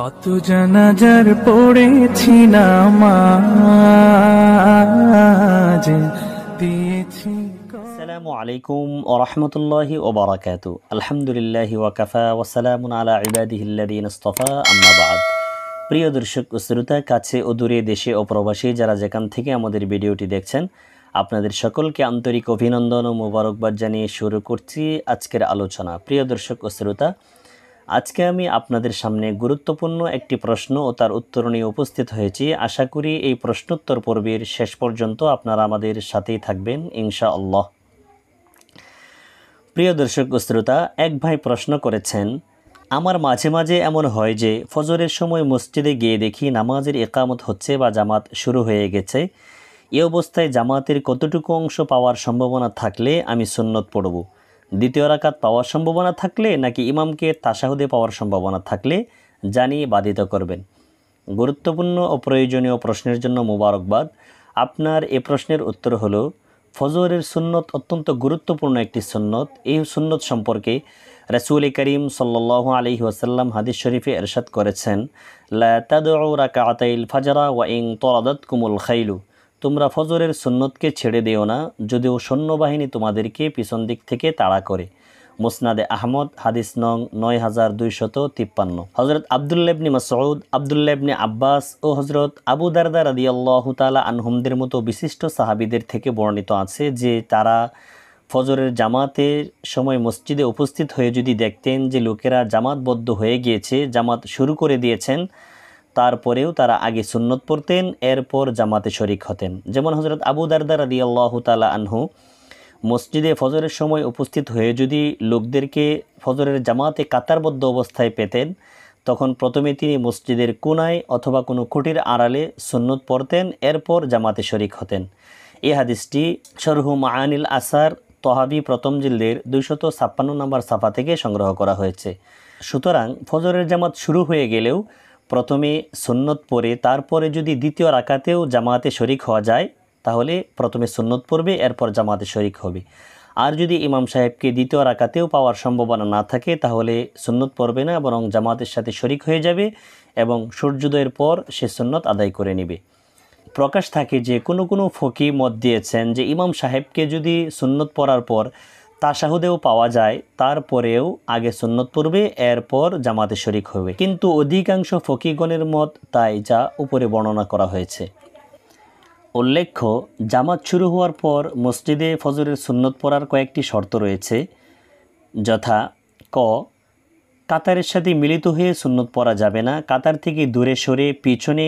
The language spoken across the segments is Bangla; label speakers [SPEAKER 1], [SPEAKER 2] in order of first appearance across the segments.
[SPEAKER 1] কত জানাজার পড়েছি দিয়েছি আসসালামু আলাইকুম আলা প্রিয় দর্শক শ্রোতা কাছে ও দূরে দেশে ও প্রবাসী যারা যেখান থেকে আমাদের ভিডিওটি দেখছেন আপনাদের সকলকে আন্তরিক অভিনন্দন ও মোবারকবাদ জানিয়ে শুরু করছি আজকের আলোচনা প্রিয় দর্শক ও শ্রোতা আজকে আমি আপনাদের সামনে গুরুত্বপূর্ণ একটি প্রশ্ন ও তার উত্তর নিয়ে উপস্থিত হয়েছি আশা করি এই প্রশ্নোত্তর পর্বের শেষ পর্যন্ত আপনারা আমাদের সাথেই থাকবেন ইনশাআল্লাহ প্রিয় দর্শক শ্রোতা এক ভাই প্রশ্ন করেছেন আমার মাঝে মাঝে এমন হয় যে ফজরের সময় মসজিদে গিয়ে দেখি নামাজের একামত হচ্ছে বা জামাত শুরু হয়ে গেছে এ অবস্থায় জামাতের কতটুকু অংশ পাওয়ার সম্ভাবনা থাকলে আমি সুন্নত পড়ব দ্বিতীয় রাকাত পাওয়ার সম্ভাবনা থাকলে নাকি ইমামকে তাসাহুদে পাওয়ার সম্ভাবনা থাকলে জানিয়ে বাধিত করবেন গুরুত্বপূর্ণ ও প্রয়োজনীয় প্রশ্নের জন্য মোবারকবাদ আপনার এ প্রশ্নের উত্তর হলো ফজরের সুন্নত অত্যন্ত গুরুত্বপূর্ণ একটি সুন্নত এই সুন্নত সম্পর্কে রাসুল করিম সাল্লাহ আলি ওয়াসাল্লাম হাদিস শরীফে এরশাদ করেছেন লাকাতাইল ফাজরা ওয়া ইং তরাদত কুমুল খাইলু তোমরা ফজরের সুন্নতকে ছেড়ে দিও না যদিও সৈন্যবাহিনী তোমাদেরকে পিছন দিক থেকে তাড়া করে মুসনাদে আহমদ হাদিস নং নয় হাজার দুইশত তিপ্পান্ন হজরত আবদুল্লাবনি মাসউদ আবদুল্লাবনি আব্বাস ও হজরত আবু দারদা রাদিয়াল্লাহ তালা আনহুমদের মতো বিশিষ্ট সাহাবিদের থেকে বর্ণিত আছে যে তারা ফজরের জামাতের সময় মসজিদে উপস্থিত হয়ে যদি দেখতেন যে লোকেরা জামাতবদ্ধ হয়ে গিয়েছে জামাত শুরু করে দিয়েছেন তারপরেও তারা আগে সুন্নত পড়তেন এরপর জামাতে শরিক হতেন যেমন হজরত আবু দারদার আলী আল্লাহ তালা আনহু মসজিদে ফজরের সময় উপস্থিত হয়ে যদি লোকদেরকে ফজরের জামাতে কাতারবদ্ধ অবস্থায় পেতেন তখন প্রথমে তিনি মসজিদের কোনায় অথবা কোনো কুটির আড়ালে সুন্নত পড়তেন এরপর জামাতে শরিক হতেন এ হাদিসটি শরহু মাহানিল আসার তহাবি প্রথম জিল্দের দুইশত ছাপ্পান্ন নম্বর সাফা থেকে সংগ্রহ করা হয়েছে সুতরাং ফজরের জামাত শুরু হয়ে গেলেও প্রথমে সুন্নত পরে তারপরে যদি দ্বিতীয় রাকাতেও জামাতে শরিক হওয়া যায় তাহলে প্রথমে সুন্নত পড়বে এরপর জামাতে শরিক হবে আর যদি ইমাম সাহেবকে দ্বিতীয় রাকাতেও পাওয়ার সম্ভাবনা না থাকে তাহলে সুন্নত পড়বে না বরং জামাতের সাথে শরিক হয়ে যাবে এবং সূর্যোদয়ের পর সে সুন্নত আদায় করে নেবে প্রকাশ থাকে যে কোনো কোনো ফকি মত দিয়েছেন যে ইমাম সাহেবকে যদি সুন্নত পড়ার পর তাশাহুদেও পাওয়া যায় তারপরেও আগে সুন্নত পূর্বে এরপর জামাতে শরিক হবে কিন্তু অধিকাংশ ফকিগণের মত তাই যা উপরে বর্ণনা করা হয়েছে উল্লেখ্য জামাত শুরু হওয়ার পর মসজিদে ফজরের সুন্নত পড়ার কয়েকটি শর্ত রয়েছে যথা ক কাতারের সাথে মিলিত হয়ে সুন্নত পড়া যাবে না কাতার থেকে দূরে সরে পিছনে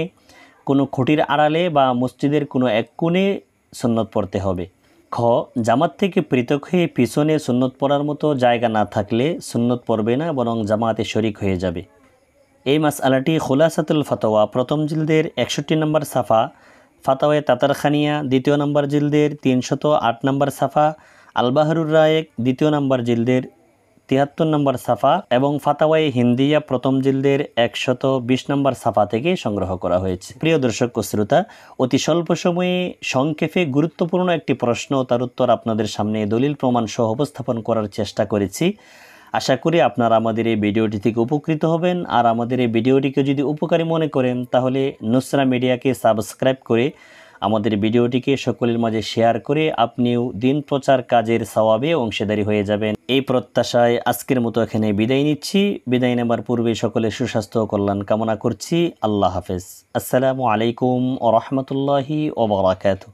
[SPEAKER 1] কোনো খুঁটির আড়ালে বা মসজিদের কোনো এক কোণে সুন্নত পড়তে হবে খ জামাত থেকে পৃথক হয়ে পিছনে সুন্নত পড়ার মতো জায়গা না থাকলে সুন্নত পড়বে না বরং জামাতে শরিক হয়ে যাবে এই মাস আলাটি খোলাসাতুল ফাতোয়া প্রথম জিলদের একষট্টি নম্বর সাফা ফাতাওয়ে তাতারখানিয়া দ্বিতীয় নম্বর জিলদের তিনশত আট নম্বর সাফা আলবাহরুর রায়েক দ্বিতীয় নম্বর জিলদের তিয়াত্তর নম্বর সাফা এবং ফাতাওয়াই হিন্দিয়া প্রথম জিল্দের একশত বিশ নম্বর সাফা থেকে সংগ্রহ করা হয়েছে প্রিয় দর্শক শ্রোতা অতি স্বল্প সময়ে সংক্ষেপে গুরুত্বপূর্ণ একটি প্রশ্ন তার উত্তর আপনাদের সামনে দলিল প্রমাণ সহ উপস্থাপন করার চেষ্টা করেছি আশা করি আপনারা আমাদের এই ভিডিওটি থেকে উপকৃত হবেন আর আমাদের এই ভিডিওটিকে যদি উপকারী মনে করেন তাহলে নুসরা মিডিয়াকে সাবস্ক্রাইব করে আমাদের ভিডিওটিকে সকলের মাঝে শেয়ার করে আপনিও দিন প্রচার কাজের সওয়াবে অংশীদারি হয়ে যাবেন এই প্রত্যাশায় আজকের মতো এখানে বিদায় নিচ্ছি বিদায় নেবার পূর্বে সকলের সুস্বাস্থ্য কল্যাণ কামনা করছি আল্লাহ হাফেজ আসসালামু আলাইকুম ও রহমতুল্লাহি ওবরাকাতু